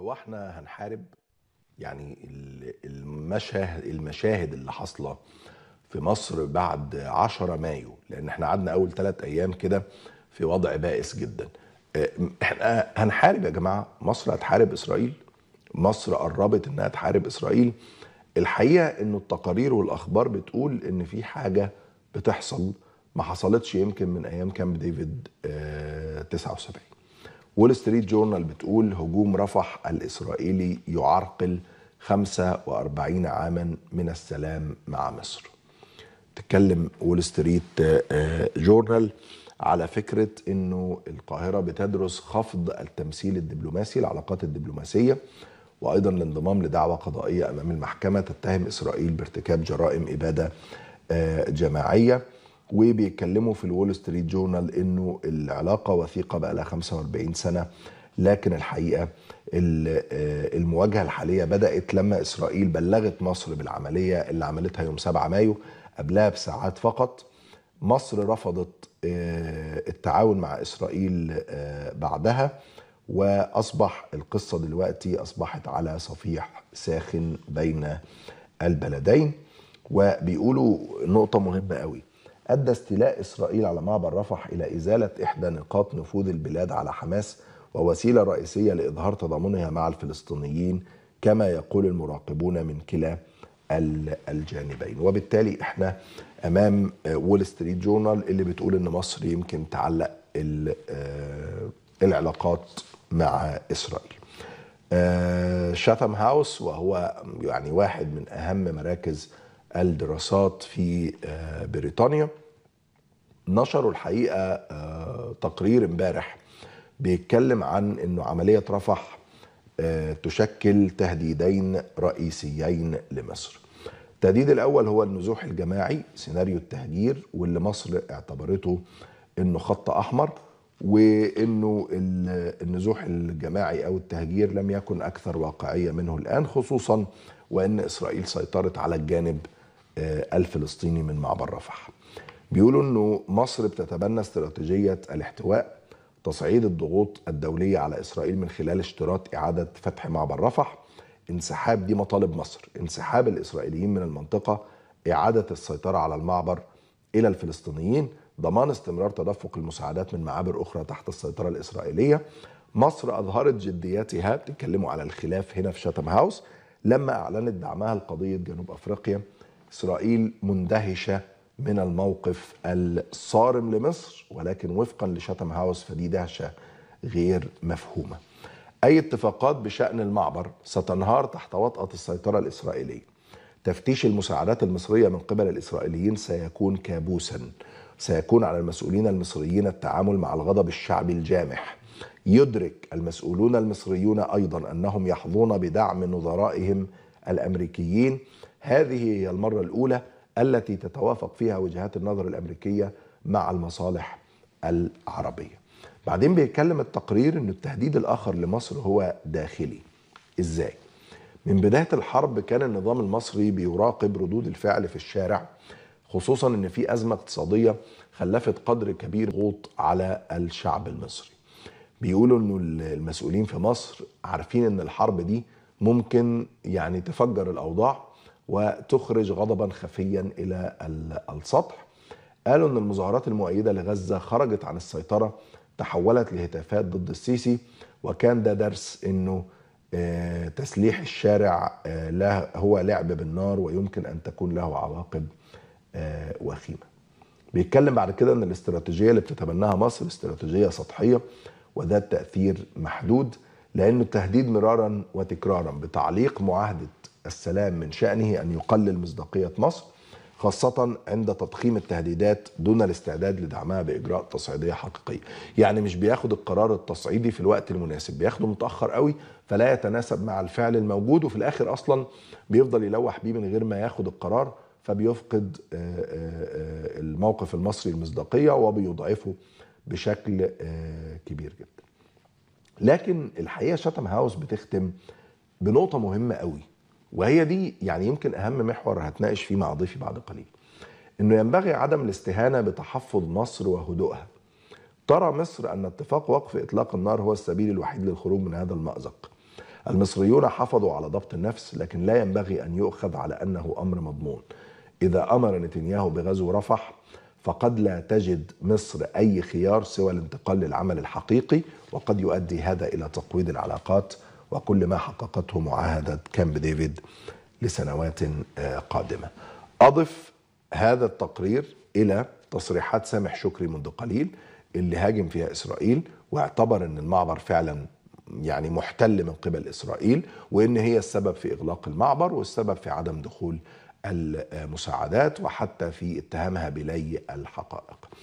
هو احنا هنحارب يعني المشاهد المشاهد اللي حاصله في مصر بعد 10 مايو لان احنا قعدنا اول ثلاث ايام كده في وضع بائس جدا آه، احنا هنحارب يا جماعه مصر هتحارب اسرائيل مصر قربت انها تحارب اسرائيل الحقيقه انه التقارير والاخبار بتقول ان في حاجه بتحصل ما حصلتش يمكن من ايام كامب ديفيد 79 آه، وول ستريت جورنال بتقول هجوم رفح الإسرائيلي يعرقل 45 عاما من السلام مع مصر تتكلم وول ستريت جورنال على فكرة أنه القاهرة بتدرس خفض التمثيل الدبلوماسي العلاقات الدبلوماسية وأيضا الانضمام لدعوة قضائية أمام المحكمة تتهم إسرائيل بارتكاب جرائم إبادة آه، جماعية وبيتكلموا في الول ستريت جورنال انه العلاقه وثيقه بقى لها 45 سنه لكن الحقيقه آه، المواجهه الحاليه بدات لما اسرائيل بلغت مصر بالعمليه اللي عملتها يوم 7 مايو قبلها بساعات فقط مصر رفضت آه، التعاون مع اسرائيل آه، بعدها واصبح القصه دلوقتي اصبحت على صفيح ساخن بين البلدين وبيقولوا نقطه مهمه قوي أدى استيلاء إسرائيل على معبر رفح إلى إزالة إحدى نقاط نفوذ البلاد على حماس ووسيلة رئيسية لإظهار تضامنها مع الفلسطينيين كما يقول المراقبون من كلا الجانبين وبالتالي احنا امام وول ستريت جورنال اللي بتقول ان مصر يمكن تعلق آه، العلاقات مع اسرائيل شاتم آه، هاوس وهو يعني واحد من اهم مراكز الدراسات في آه، بريطانيا نشروا الحقيقه آه، تقرير امبارح بيتكلم عن انه عمليه رفح آه، تشكل تهديدين رئيسيين لمصر. التهديد الاول هو النزوح الجماعي سيناريو التهجير واللي مصر اعتبرته انه خط احمر وانه النزوح الجماعي او التهجير لم يكن اكثر واقعيه منه الان خصوصا وان اسرائيل سيطرت على الجانب آه، الفلسطيني من معبر رفح بيقولوا أنه مصر بتتبنى استراتيجية الاحتواء تصعيد الضغوط الدولية على إسرائيل من خلال اشتراط إعادة فتح معبر رفح انسحاب دي مطالب مصر انسحاب الإسرائيليين من المنطقة إعادة السيطرة على المعبر إلى الفلسطينيين ضمان استمرار تدفق المساعدات من معابر أخرى تحت السيطرة الإسرائيلية مصر أظهرت جدياتها بتتكلموا على الخلاف هنا في شاتم هاوس لما أعلنت دعمها لقضية جنوب أفريقيا اسرائيل مندهشه من الموقف الصارم لمصر ولكن وفقا لشاتم هاوس فدي دهشه غير مفهومه. اي اتفاقات بشان المعبر ستنهار تحت وطاه السيطره الاسرائيليه. تفتيش المساعدات المصريه من قبل الاسرائيليين سيكون كابوسا. سيكون على المسؤولين المصريين التعامل مع الغضب الشعبي الجامح. يدرك المسؤولون المصريون ايضا انهم يحظون بدعم نظرائهم الامريكيين هذه هي المرة الأولى التي تتوافق فيها وجهات النظر الأمريكية مع المصالح العربية بعدين بيتكلم التقرير أن التهديد الآخر لمصر هو داخلي إزاي؟ من بداية الحرب كان النظام المصري بيراقب ردود الفعل في الشارع خصوصا أن في أزمة اقتصادية خلفت قدر كبير ضغوط على الشعب المصري بيقولوا أنه المسؤولين في مصر عارفين أن الحرب دي ممكن يعني تفجر الأوضاع وتخرج غضبا خفيا إلى السطح قالوا أن المظاهرات المؤيدة لغزة خرجت عن السيطرة تحولت لهتافات ضد السيسي وكان ده درس أنه آه، تسليح الشارع له آه، هو لعب بالنار ويمكن أن تكون له عواقب آه، وخيمة بيتكلم بعد كده ان الاستراتيجيه اللي بتتبناها مصر استراتيجيه سطحيه وذات تاثير محدود لانه التهديد مرارا وتكرارا بتعليق معاهده السلام من شأنه أن يقلل مصداقية مصر خاصة عند تضخيم التهديدات دون الاستعداد لدعمها بإجراء تصعيدية حقيقية يعني مش بياخد القرار التصعيدي في الوقت المناسب بياخده متأخر قوي فلا يتناسب مع الفعل الموجود وفي الآخر أصلا بيفضل يلوح بيه من غير ما ياخد القرار فبيفقد آه، آه، آه، الموقف المصري المصداقية وبيضعفه بشكل كبير جدا لكن الحقيقة شتم هاوس بتختم بنقطة مهمة قوي وهي دي يعني يمكن اهم محور هتناقش فيه مع ضيفي بعد قليل انه ينبغي عدم الاستهانه بتحفظ مصر وهدوءها ترى مصر ان اتفاق وقف اطلاق النار هو السبيل الوحيد للخروج من هذا المازق المصريون حافظوا على ضبط النفس لكن لا ينبغي ان يؤخذ على انه امر مضمون اذا امر نتنياهو بغزو رفح فقد لا تجد مصر اي خيار سوى الانتقال للعمل الحقيقي وقد يؤدي هذا الى تقويض العلاقات وكل ما حققته معاهدة كامب ديفيد لسنوات آه، قادمة أضف هذا التقرير إلى تصريحات سامح شكري منذ قليل اللي هاجم فيها إسرائيل واعتبر أن المعبر فعلا يعني محتل من قبل إسرائيل وأن هي السبب في إغلاق المعبر والسبب في عدم دخول المساعدات وحتى في اتهامها بلي الحقائق